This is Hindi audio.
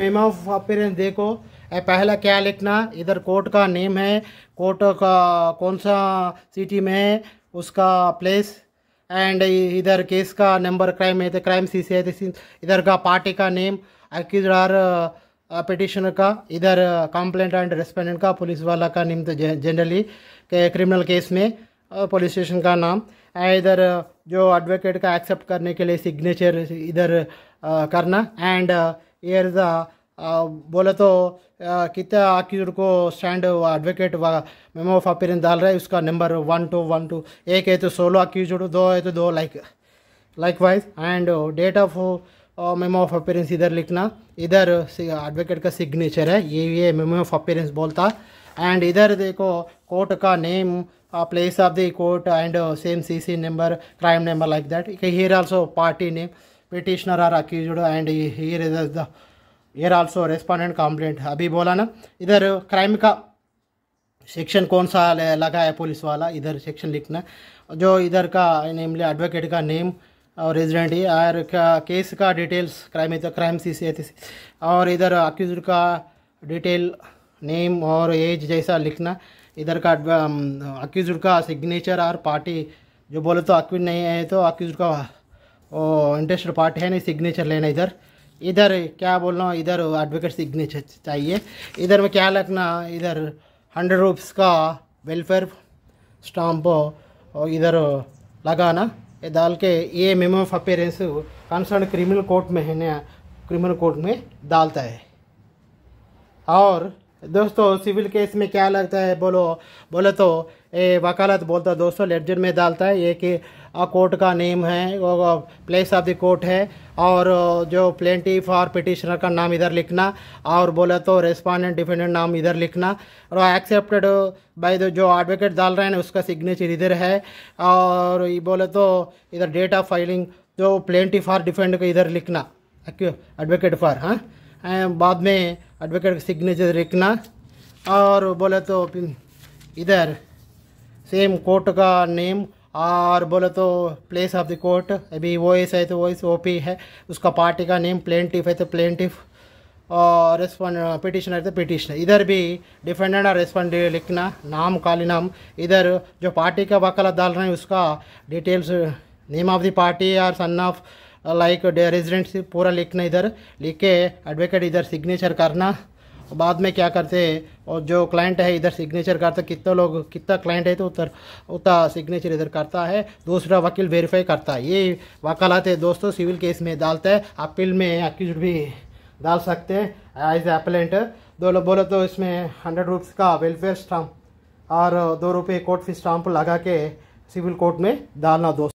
नेम ऑफ अपीरेंस देखो पहला क्या लिखना इधर कोर्ट का नेम है कोर्ट का कौन सा सिटी में है उसका प्लेस एंड इधर केस का नंबर क्राइम है तो क्राइम सी सी है तो इधर का पार्टी का नेम एक्यूज आर पिटिशनर का इधर कंप्लेंट एंड रेस्पेंडेंट का पुलिस वाला का नेम तो जनरली के क्रिमिनल केस में पुलिस uh, स्टेशन का नाम इधर uh, जो एडवोकेट का एक्सेप्ट करने के लिए सिग्नेचर इधर uh, करना एंड ಏರಿದ बोले तो कितना आखिर को stand advocate memo of appearance डाल रहा है उसका number one two one two एक है तो सोलो अक्यूजड दो है तो दो like likewise and date of memo of appearance इधर लिखना इधर एडवोकेट का सिग्नेचर है ये ये मेमो ऑफ अपीरेंस बोलता एंड इधर देखो कोर्ट का name place of the court and same CC number crime number like that here also party name petitioner or accused and here also the also respondent complaint अभी बोला ना इधर क्राइम का सेक्शन कौन सा लगा है पुलिस वाला इधर सेक्शन लिखना जो इधर का नेमली एडवोकेट का नेम और रेजिडेंट ही और केस का details crime crime C C और इधर अक्यूज का डिटेल नेम और एज जैसा लिखना इधर का अक्यूज का सिग्नेचर और पार्टी जो बोले तो अक्यूज नहीं है तो अक्यूज का इंटरेस्ट oh, पार्ट है नहीं सिग्नेचर लेना इधर इधर क्या बोल रहा इधर एडवोकेट सिग्नेचर चाहिए इधर में क्या लगना इधर हंड्रेड रुपीस का वेलफेयर स्टाम्प इधर लगाना ये डाल के ये memo of appearance concern criminal court में है ना क्रिमिनल कोर्ट में डालता है और दोस्तों सिविल केस में क्या लगता है बोलो बोले तो ए, वकालत बोलता दोस्तों लेटर में डालता है ये कि कोर्ट का नेम है प्लेस ऑफ द कोर्ट है और जो प्लेंटी फॉर पिटिशनर का नाम इधर लिखना और बोले तो रेस्पॉन्डेंट डिफेंडेंट नाम इधर लिखना और एक्सेप्टेड बाय द जो एडवोकेट डाल रहे हैं उसका सिग्नेचर इधर है और ये बोले तो इधर डेट ऑफ फाइलिंग जो प्लेंटी फॉर डिफेंड का इधर लिखना एडवोकेट फॉर हाँ बाद में एडवोकेट सिग्नेचर लिखना और बोले तो इधर सेम कोर्ट का नेम और बोले तो प्लेस ऑफ द कोर्ट अभी वो एस है तो वो एस ओ पी है उसका पार्टी का नेम प्लेंटिफ है तो प्लेंटिफ और रेस्पॉन्ड पिटिशनर तो पिटिशनर इधर भी डिफेंडेंट और रेस्पॉन्ड लिखना नाम काली नाम इधर जो पार्टी का वकालत डाल रहे हैं उसका details name of the party और सन ऑफ लाइक रेजिडेंट पूरा लिखना इधर लिख के एडवोकेट इधर सिग्नेचर करना बाद में क्या करते हैं और जो क्लाइंट है इधर सिग्नेचर करता कितना लोग कितना क्लाइंट है तो उतर उतना सिग्नेचर इधर करता है दूसरा वकील वेरीफाई करता है ये वकालत है दोस्तों सिविल केस में डालता है अपील में अक्यूज भी डाल सकते हैं एज एपलेंट दो लोग बोले तो इसमें हंड्रेड रुपीज़ का वेलफेयर स्टाम्प और दो रुपये कोर्ट फीस स्टाम्प लगा के सिविल कोर्ट में डालना दोस्तों